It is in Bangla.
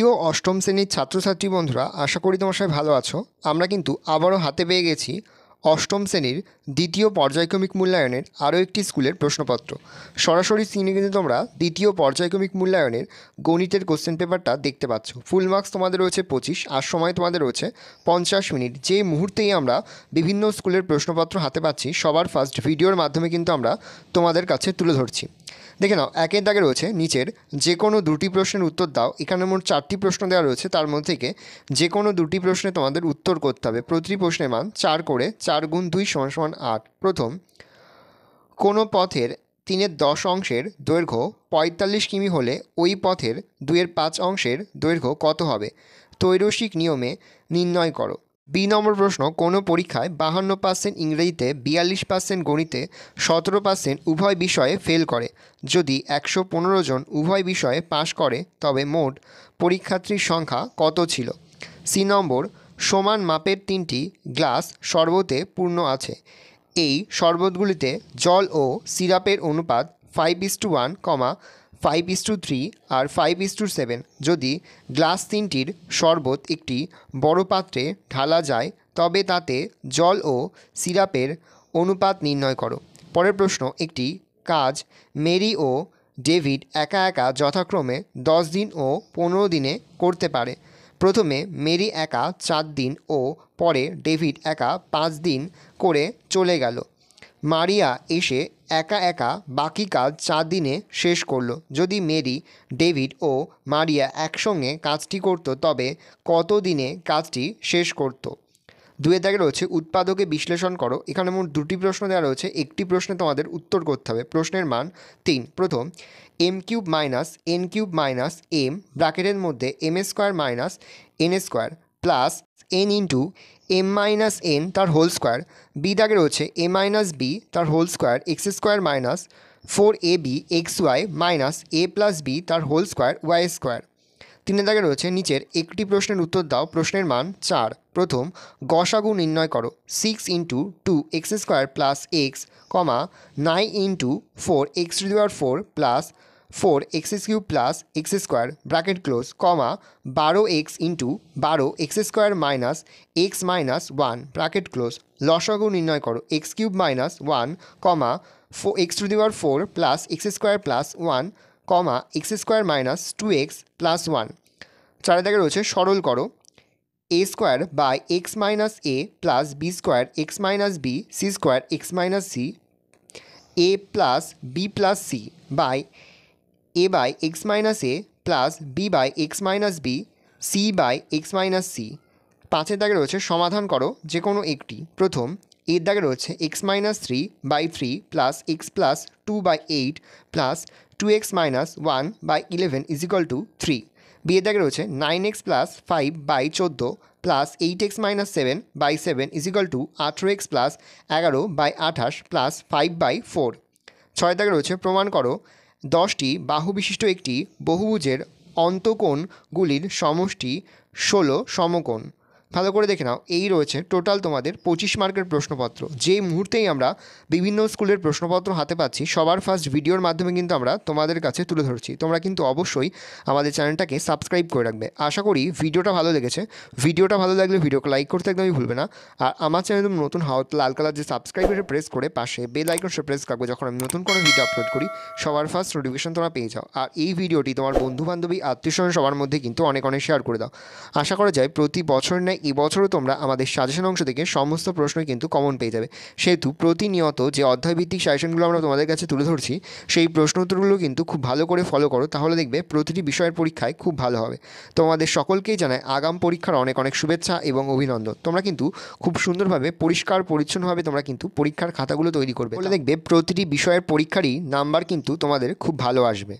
প্রিয় অষ্টম শ্রেণীর ছাত্রছাত্রী বন্ধুরা আশা করি তোমার সবাই ভালো আছো আমরা কিন্তু আবারও হাতে পেয়ে গেছি অষ্টম শ্রেণীর দ্বিতীয় পর্যায়ক্রমিক মূল্যায়নের আরও একটি স্কুলের প্রশ্নপত্র সরাসরি স্ক্রিনে কিন্তু তোমরা দ্বিতীয় পর্যায়ক্রমিক মূল্যায়নের গণিতের কোশ্চেন পেপারটা দেখতে পাচ্ছ ফুল মার্কস তোমাদের রয়েছে পঁচিশ আর সময় তোমাদের রয়েছে পঞ্চাশ মিনিট যে মুহূর্তেই আমরা বিভিন্ন স্কুলের প্রশ্নপত্র হাতে পাচ্ছি সবার ফার্স্ট ভিডিওর মাধ্যমে কিন্তু আমরা তোমাদের কাছে তুলে ধরছি দেখে নাও একের দাগে রয়েছে নিচের যে কোনো দুটি প্রশ্নের উত্তর দাও এখানে মোট চারটি প্রশ্ন দেওয়া রয়েছে তার মধ্যে থেকে যে কোনো দুটি প্রশ্নে তোমাদের উত্তর করতে হবে প্রতিটি প্রশ্নের মান চার করে চার গুণ দুই সমান সমান আট প্রথম কোনো পথের তিনের দশ অংশের দৈর্ঘ্য পঁয়তাল্লিশ কিমি হলে ওই পথের দুয়ের পাঁচ অংশের দৈর্ঘ্য কত হবে তৈরসিক নিয়মে নির্ণয় করো বি নম্বর প্রশ্ন কোনো পরীক্ষায় বাহান্ন পার্সেন্ট ইংরেজিতে বিয়াল্লিশ পার্সেন্ট গণিতে সতেরো পার্সেন্ট উভয় বিষয়ে ফেল করে যদি একশো পনেরো জন উভয় বিষয়ে পাশ করে তবে মোট পরীক্ষার্থীর সংখ্যা কত ছিল সি নম্বর সমান মাপের তিনটি গ্লাস শরবতে পূর্ণ আছে এই শরবতগুলিতে জল ও সিরাপের অনুপাত five is to one comma five is to three আর ফাইভ ইস টু সেভেন যদি গ্লাস তিনটির শরবত একটি বড় পাত্রে ঢালা যায় তবে তাতে জল ও সিরাপের অনুপাত নির্ণয় করো পরের প্রশ্ন একটি কাজ মেরি ও ডেভিড একা একা যথাক্রমে দশ দিন ও পনেরো দিনে করতে পারে প্রথমে মেরি একা চার দিন ও পরে ডেভিড একা পাঁচ দিন করে চলে গেল মারিয়া এসে একা একা বাকি কাজ চার দিনে শেষ করলো যদি মেরি ডেভিড ও মারিয়া একসঙ্গে কাজটি করত তবে কত দিনে কাজটি শেষ করত দুয়ে দাগে রয়েছে উৎপাদকে বিশ্লেষণ করো এখানে মোট দুটি প্রশ্ন দেওয়া রয়েছে একটি প্রশ্নে তোমাদের উত্তর করতে হবে প্রশ্নের মান তিন প্রথম M cube minus N cube minus M ব্রাকেটের মধ্যে M square minus N square plus N into M minus N তার হোল স্কোয়ার বি দাগে রয়েছে এ মাইনাস বি তার whole square X square minus four A B X Y minus A plus B তার হোল স্কোয়ার ওয়াই স্কোয়ার তিনের দাগে রয়েছে নিচের একটি প্রশ্নের উত্তর দাও প্রশ্নের মান চার প্রথম গসাগু নির্ণয় করো six into two X square plus X comma nine into four X to the power four plus four X cube plus X square bracket close comma বারো এক্স ইন্টু বারো X square minus X minus one bracket close লসগ নির্ণয় করো X cube minus one comma four X to the power four plus X square plus one comma X square minus two X plus one চারিদিকে রয়েছে সরল করো A square by X minus A plus B square X minus B C square X minus C A plus B plus C by A by X minus A plus B by X minus B C by X minus C পাঁচের দাগে রয়েছে সমাধান করো যে কোনো একটি প্রথম এর দাগে রয়েছে X minus three by three plus X plus two by eight plus two X minus one by eleven is equal to three বিয়ের এর দাগে রয়েছে nine X plus five by চোদ্দো plus eight X minus seven by seven is equal to আঠেরো এক্স প্লাস এগারো বাই আঠাশ প্লাস ফাইভ বাই ফোর ছয় দাগে রয়েছে প্রমাণ করো দশটি বাহুবিশিষ্ট একটি বহুভুজের অন্তকোণগুলির সমষ্টি ষোলো সমকোণ ভালো করে দেখে নাও এই রয়েছে টোটাল তোমাদের পঁচিশ মার্কের প্রশ্নপত্র যেই মুহূর্তেই আমরা বিভিন্ন স্কুলের প্রশ্নপত্র হাতে পাচ্ছি সবার ফার্স্ট ভিডিওর মাধ্যমে কিন্তু আমরা তোমাদের কাছে তুলে ধরছি তোমরা কিন্তু অবশ্যই আমাদের চ্যানেলটাকে সাবস্ক্রাইব করে রাখবে আশা করি ভিডিওটা ভালো লেগেছে ভিডিওটা ভালো লাগলে ভিডিওকে লাইক করতে একদমই ভুলবে না আর আমার চ্যানেল তুমি নতুন হাও লাল কালার যে সাবস্ক্রাইবারে প্রেস করে পাশে বেল আইকন সে প্রেস রাখবে যখন আমি নতুন কোনো ভিডিও আপলোড করি সবার ফার্স্ট নোটিফিকেশন তোমরা পেয়ে যাও আর এই ভিডিওটি তোমার বন্ধু বান্ধবী আত্মীয় সবার মধ্যে কিন্তু অনেক অনেক শেয়ার করে দাও আশা করা যায় প্রতি বছর নেয় এই বছরও তোমরা আমাদের সাজেশন অংশ থেকে সমস্ত প্রশ্ন কিন্তু কমন পেয়ে যাবে সেহেতু প্রতিনিয়ত যে অধ্যায়ভিত্তিক সাজেশনগুলো আমরা তোমাদের কাছে তুলে ধরছি সেই প্রশ্ন উত্তরগুলো কিন্তু খুব ভালো করে ফলো করো তাহলে দেখবে প্রতিটি বিষয়ের পরীক্ষায় খুব ভালো হবে তোমাদের সকলকেই জানায় আগাম পরীক্ষার অনেক অনেক শুভেচ্ছা এবং অভিনন্দন তোমরা কিন্তু খুব সুন্দরভাবে পরিষ্কার পরিচ্ছন্নভাবে তোমরা কিন্তু পরীক্ষার খাতাগুলো তৈরি করবে দেখবে প্রতিটি বিষয়ের পরীক্ষারই নাম্বার কিন্তু তোমাদের খুব ভালো আসবে